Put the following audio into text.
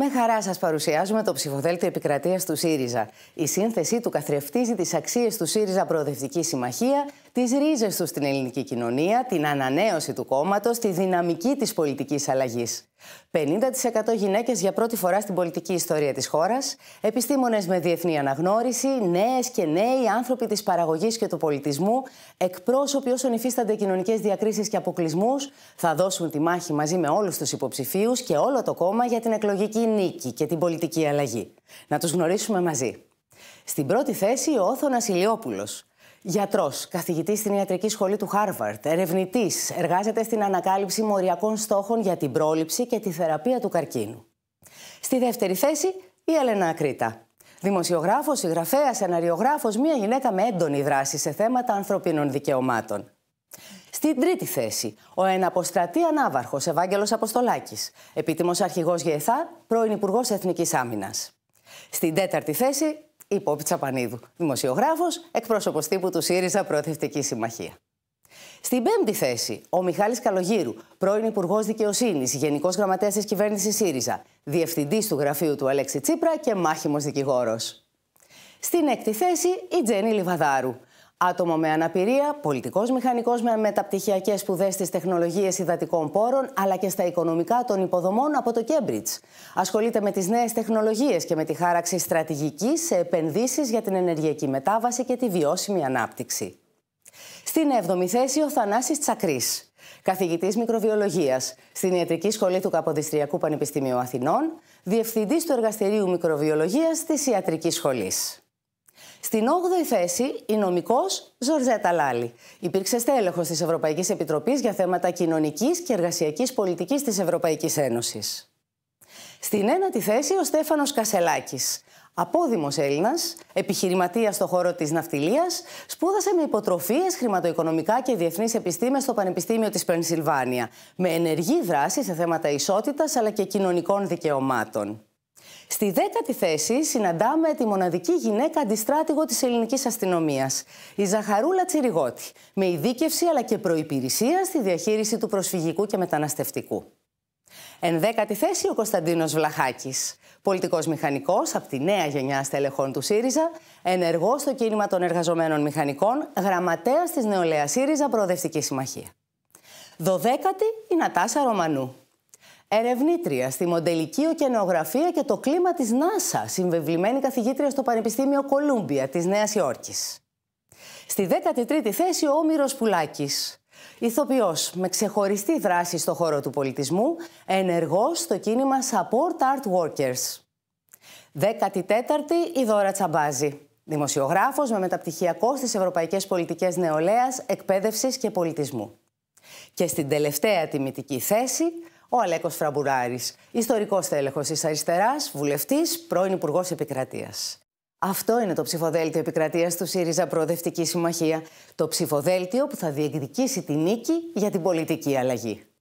Με χαρά σας παρουσιάζουμε το ψηφοδέλτιο επικρατείας του ΣΥΡΙΖΑ. Η σύνθεσή του καθρεφτίζει τις αξίες του ΣΥΡΙΖΑ Προοδευτική Συμμαχία τις ρίζες τους στην ελληνική κοινωνία, την ανανέωση του κόμματος, τη δυναμική της πολιτικής αλλαγής. 50% γυναίκες για πρώτη φορά στην πολιτική ιστορία της χώρας, επιστήμονες με διεθνή αναγνώριση, νέες και νέοι άνθρωποι της παραγωγής και του πολιτισμού, εκπρόσωποι όσων υφίστανται κοινωνικές διακρίσεις και αποκλεισμούς, θα δώσουν τη μάχη μαζί με όλους τους υποψηφίους και όλο το κόμμα για την εκλογική νίκη και την πολιτική αλλαγή. Να τους γνωρίσουμε μαζί. Στην πρώτη θέση ο Όθωνας Ηλιόπουλος, Γιατρός, καθηγητής στην Ιατρική Σχολή του Χάρβαρτ, ερευνητής, εργάζεται στην ανακάλυψη μοριακών στόχων για την πρόληψη και τη θεραπεία του καρκίνου. Στη δεύτερη θέση, η Ελένα Ακρίτα. Δημοσιογράφος, συγγραφέας, σεναριογράφος, μια γυναίκα με έντονη δράση σε θέματα ανθρωπίνων δικαιωμάτων. Στην τρίτη θέση, ο εναποστρατή ανάβαρχος Ευάγγελος Αποστολάκης, επίτιμος αρχηγός ΓΕΘΑ, πρώην Υπουργός Εθνικής Άμυνας. Στην τέταρτη θέση, η Πόπη Τσαπανίδου, δημοσιογράφος, εκπρόσωπος τύπου του ΣΥΡΙΖΑ Προοδευτική Συμμαχία. Στην πέμπτη θέση, ο Μιχάλης Καλογύρου, πρώην Υπουργός Δικαιοσύνης, Γενικός Γραμματέας της Κυβέρνησης ΣΥΡΙΖΑ, Διευθυντής του Γραφείου του Αλέξη Τσίπρα και μάχημος δικηγόρος. Στην έκτη θέση, η Τζέννη Λιβαδάρου, Άτομο με αναπηρία, πολιτικός μηχανικός με μεταπτυχιακές σπουδές στις τεχνολογίες υδατικών πόρων αλλά και στα οικονομικά των υποδομών από το Κέμπριτζ. Ασχολείται με τις νέες τεχνολογίες και με τη χάραξη στρατηγικής σε επενδύσεις για την ενεργειακή μετάβαση και τη βιώσιμη ανάπτυξη. Στην 7η θέση ο Θανάσης Τσακρής, Καθηγητής μικροβιολογίας, στην Ιατρική Σχολή του Καποδιστριακού Πανεπιστημίου Αθηνών, Διευθυντής του Εργαστηρίου Μικροβιολογίας της Ιατρικής Σχολής. Στην 8η θέση, η νομικός Ζορζέτα Λάλη. Υπήρξε στέλεχος της Ευρωπαϊκής Επιτροπής για θέματα κοινωνικής και εργασιακής πολιτικής της Ευρωπαϊκής Ένωσης. Στην 9η θέση, ο Στέφανος Κασελάκης. Απόδημος Έλληνας, επιχειρηματίας στο χώρο της ναυτιλίας, σπούδασε με υποτροφίες χρηματοοικονομικά και διεθνείς επιστήμες στο Πανεπιστήμιο της Πενσιλβάνια, με ενεργή δράση σε θέματα ισότητας αλλά και κοινωνικών δικαιωμάτων. Στη δέκατη θέση συναντάμε τη μοναδική γυναίκα αντιστράτηγο της ελληνικής αστυνομίας, η Ζαχαρούλα Τσιριγότη, με ειδίκευση αλλά και προϋπηρεσία στη διαχείριση του προσφυγικού και μεταναστευτικού. Εν δέκατη θέση ο Κωνσταντίνος Βλαχάκης, πολιτικός μηχανικός από τη νέα γενιά στελεχών του ΣΥΡΙΖΑ, ενεργός στο κίνημα των εργαζομένων μηχανικών, γραμματέας της νεολαίας ΣΥΡΙΖΑ Προοδευτική Συμμαχία. Δωδέκατη η Νατάσα Ρωμανού, Ερευνήτρια στη μοντελική οκενογραφία και το κλίμα της ΝΑΣΑ, συμβεβλημένη καθηγήτρια στο Πανεπιστήμιο Κολούμπια της Νέας Υόρκης. Στη 13η θέση ο Όμηρος Πουλάκης. Ηθοποιός με ξεχωριστή δράση στο χώρο του πολιτισμού, ενεργός στο κίνημα Support Art Workers. 14η η Δώρα Τσαμπάζη. Δημοσιογράφος με μεταπτυχιακό στις Ευρωπαϊκές Πολιτικές Νεολαίας, Εκπαίδευσης και Πολιτισμού. Και στην τελευταία τιμητική θέση, ο Αλέκος Φραμπουράρης, ιστορικός τέλεχος της Αριστεράς, βουλευτής, πρώην Υπουργός Επικρατείας. Αυτό είναι το ψηφοδέλτιο επικρατείας του ΣΥΡΙΖΑ Προοδευτική Συμμαχία, το ψηφοδέλτιο που θα διεκδικήσει τη νίκη για την πολιτική αλλαγή.